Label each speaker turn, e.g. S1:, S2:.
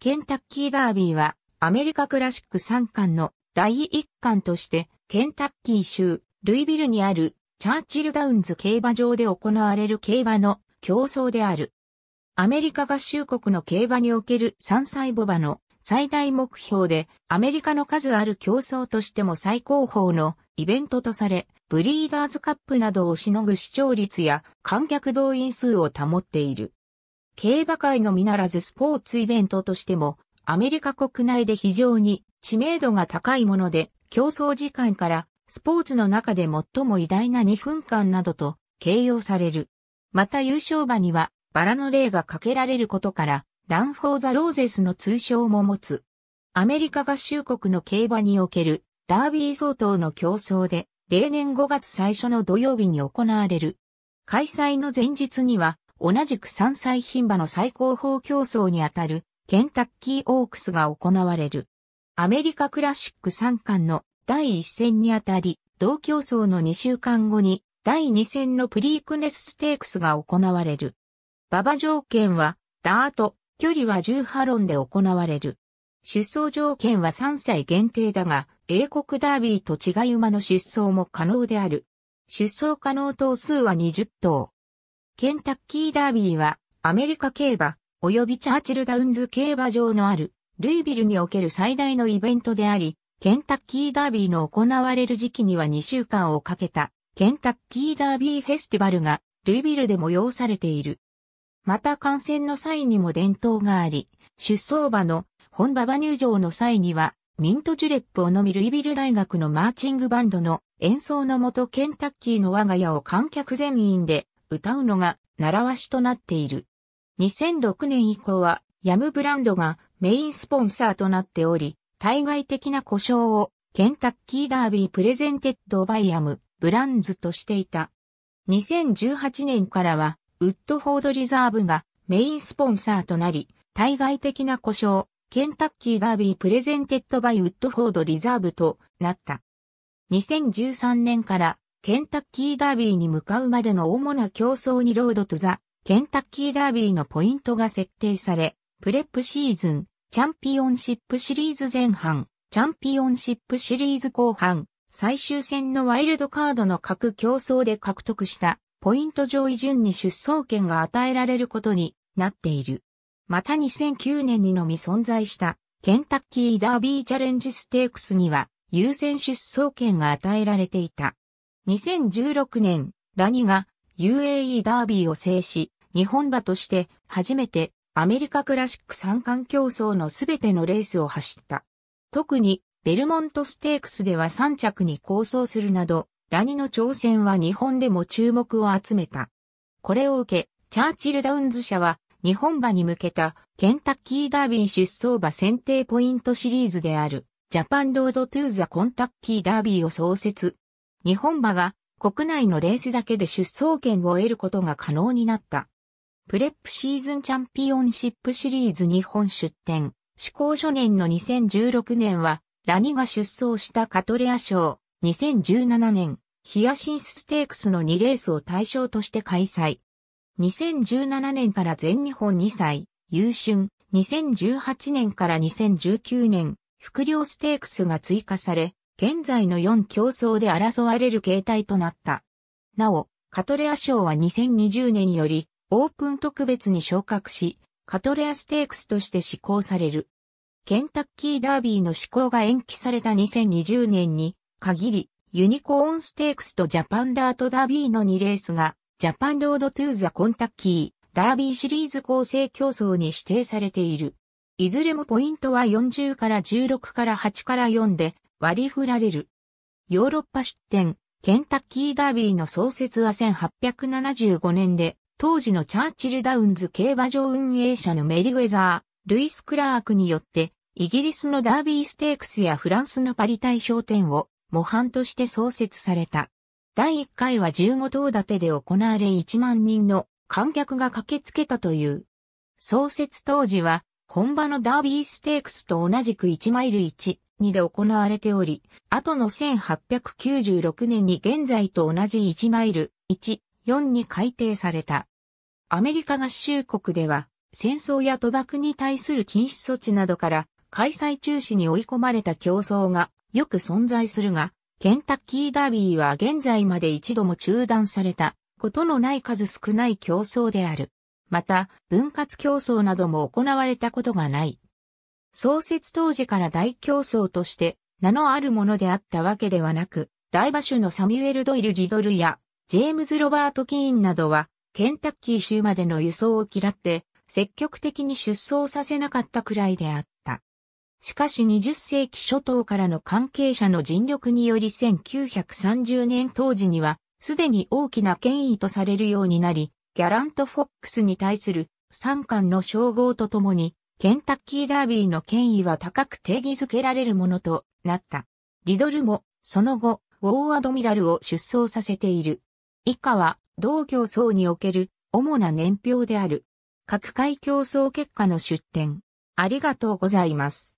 S1: ケンタッキーダービーは、アメリカクラシック3巻の第1巻として、ケンタッキー州、ルイビルにある、チャーチルダウンズ競馬場で行われる競馬の競争である。アメリカ合衆国の競馬における3歳母馬の最大目標で、アメリカの数ある競争としても最高峰のイベントとされ、ブリーダーズカップなどをしのぐ視聴率や観客動員数を保っている。競馬界のみならずスポーツイベントとしても、アメリカ国内で非常に知名度が高いもので、競争時間からスポーツの中で最も偉大な2分間などと形容される。また優勝馬にはバラの例がかけられることから、ランフォーザ・ローゼスの通称も持つ。アメリカ合衆国の競馬におけるダービー相当の競争で、例年5月最初の土曜日に行われる。開催の前日には同じく三歳牝馬の最高峰競争にあたるケンタッキーオークスが行われる。アメリカクラシック3冠の第1戦にあたり、同競争の2週間後に第2戦のプリークネスステークスが行われる。馬場条件は、ダート、距離は10ハロンで行われる。出走条件は3歳限定だが、英国ダービーと違い馬の出走も可能である。出走可能頭数は20頭。ケンタッキーダービーは、アメリカ競馬、及びチャーチルダウンズ競馬場のある、ルイビルにおける最大のイベントであり、ケンタッキーダービーの行われる時期には2週間をかけた、ケンタッキーダービーフェスティバルが、ルイビルで催されている。また観戦の際にも伝統があり、出走馬の本馬場入場の際には、ミントジュレップを飲みルイビル大学のマーチングバンドの演奏のもとケンタッキーの我が家を観客全員で歌うのが習わしとなっている。2006年以降はヤムブランドがメインスポンサーとなっており、対外的な故障をケンタッキーダービープレゼンテッドバイヤムブランズとしていた。2018年からはウッドフォードリザーブがメインスポンサーとなり、対外的な故障、ケンタッキーダービープレゼンテッドバイウッドフォードリザーブとなった。2013年からケンタッキーダービーに向かうまでの主な競争にロードとザ、ケンタッキーダービーのポイントが設定され、プレップシーズン、チャンピオンシップシリーズ前半、チャンピオンシップシリーズ後半、最終戦のワイルドカードの各競争で獲得したポイント上位順に出走権が与えられることになっている。また2009年にのみ存在したケンタッキーダービーチャレンジステークスには優先出走権が与えられていた。2016年、ラニが UAE ダービーを制し、日本馬として初めてアメリカクラシック三冠競争のすべてのレースを走った。特にベルモントステークスでは3着に構想するなど、ラニの挑戦は日本でも注目を集めた。これを受け、チャーチルダウンズ社は日本馬に向けたケンタッキーダービー出走馬選定ポイントシリーズであるジャパンロードトゥーザコンタッキーダービーを創設、日本馬が国内のレースだけで出走権を得ることが可能になった。プレップシーズンチャンピオンシップシリーズ日本出展、試行初年の2016年は、ラニが出走したカトレア賞、2017年、ヒアシンスステークスの2レースを対象として開催。2017年から全日本2歳、優春、2018年から2019年、副領ステークスが追加され、現在の4競争で争われる形態となった。なお、カトレア賞は2020年よりオープン特別に昇格し、カトレアステークスとして施行される。ケンタッキーダービーの施行が延期された2020年に限り、ユニコーンステークスとジャパンダートダービーの2レースが、ジャパンロードトゥーザコンタッキーダービーシリーズ構成競争に指定されている。いずれもポイントは40から16から8から4で、割り振られる。ヨーロッパ出展、ケンタッキーダービーの創設は1875年で、当時のチャーチルダウンズ競馬場運営者のメリウェザー、ルイス・クラークによって、イギリスのダービーステークスやフランスのパリ大商店を模範として創設された。第1回は15頭立てで行われ1万人の観客が駆けつけたという。創設当時は、本場のダービーステークスと同じく1マイル1、にで行われており、後の1896年に現在と同じ1マイル1.4に改定された。アメリカ合衆国では、戦争や賭博に対する禁止措置などから開催中止に追い込まれた競争がよく存在するが、ケンタッキーダービーは現在まで一度も中断されたことのない数少ない競争である。また、分割競争なども行われたことがない。創設当時から大競争として名のあるものであったわけではなく、大馬主のサミュエル・ドイル・リドルやジェームズ・ロバート・キーンなどは、ケンタッキー州までの輸送を嫌って、積極的に出走させなかったくらいであった。しかし20世紀初頭からの関係者の尽力により1930年当時には、すでに大きな権威とされるようになり、ギャラント・フォックスに対する三冠の称号とともに、ケンタッキーダービーの権威は高く定義づけられるものとなった。リドルも、その後、ウォーアドミラルを出走させている。以下は、同競争における主な年表である。各界競争結果の出展。ありがとうございます。